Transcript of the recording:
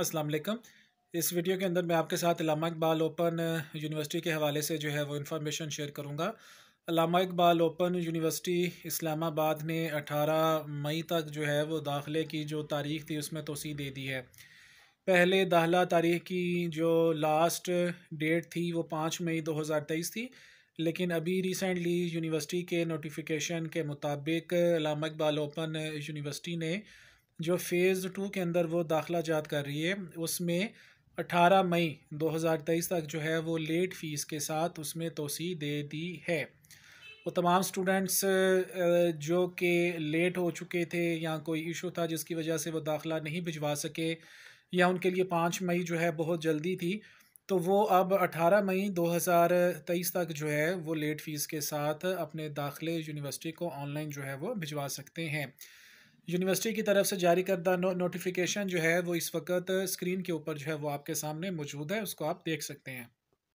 अस्सलाम वालेकुम इस वीडियो के अंदर मैं आपके साथ अलामा इकबाल ओपन यूनिवर्सिटी के हवाले से जो है वो इन्फॉर्मेशन शेयर करूँगा अलामा इकबाल ओपन यूनिवर्सिटी इस्लामाबाद ने 18 मई तक जो है वो दाखिले की जो तारीख थी उसमें तोसी दे दी है पहले दाखिला तारीख की जो लास्ट डेट थी वो पाँच मई दो हज़ार तेईस थी लेकिन अभी रिसेंटली यूनिवर्सिटी के नोटिफिकेशन के मुताबिक अलामा इकबाल ओपन यूनिवर्सिटी ने जो फ़ेज़ टू के अंदर वो दाखिला जात कर रही है उसमें 18 मई 2023 तक जो है वो लेट फ़ीस के साथ उसमें तोसी दे दी है वो तमाम स्टूडेंट्स जो कि लेट हो चुके थे या कोई इशू था जिसकी वजह से वो दाखिला नहीं भिजवा सके या उनके लिए पाँच मई जो है बहुत जल्दी थी तो वो अब 18 मई 2023 तक जो है वो लेट फ़ीस के साथ अपने दाखिले यूनिवर्सिटी को ऑनलाइन जो है वो भिजवा सकते हैं यूनिवर्सिटी की तरफ से जारी करदा नो, नोटिफिकेशन जो है वो इस वक्त स्क्रीन के ऊपर जो है वो आपके सामने मौजूद है उसको आप देख सकते हैं